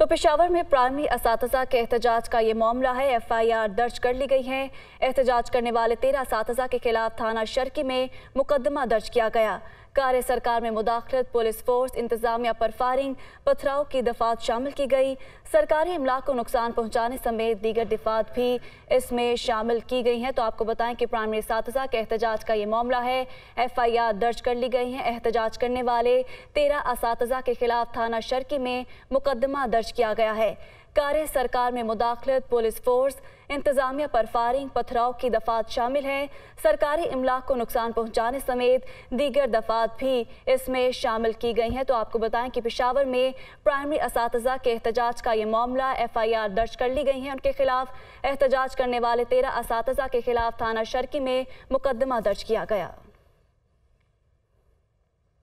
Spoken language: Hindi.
तो पेशावर में प्राइमरी इस के एहतजाज का ये मामला है एफ आई आर दर्ज कर ली गई है एहतजाज करने वाले तेरह इस के खिलाफ थाना शर्की में मुकदमा दर्ज किया गया कार सरकार में मुदाखलत पुलिस फोर्स इंतजामिया पर फायरिंग पथराव की दफात शामिल की गई सरकारी अमला को नुकसान पहुंचाने समेत दीगर दफात भी इसमें शामिल की गई हैं तो आपको बताएं कि प्राइमरी इस के एहतजाज का ये मामला है एफ आई आर दर्ज कर ली गई है एहतजाज करने वाले तेरह इस के खिलाफ थाना शर्की में मुकदमा दर्ज किया गया है कार्य सरकार में मुदाखलत पुलिस फोर्स इंतजामिया पर फायरिंग पथराव की दफात शामिल हैं सरकारी इमलाक को नुकसान पहुंचाने समेत दीगर दफात भी इसमें शामिल की गई हैं तो आपको बताएं कि पिशावर में प्राइमरी इस के एहतजाज का ये मामला एफ आई आर दर्ज कर ली गई है उनके खिलाफ एहतजाज करने वाले तेरह इस के खिलाफ थाना शर्की में मुकदमा दर्ज किया गया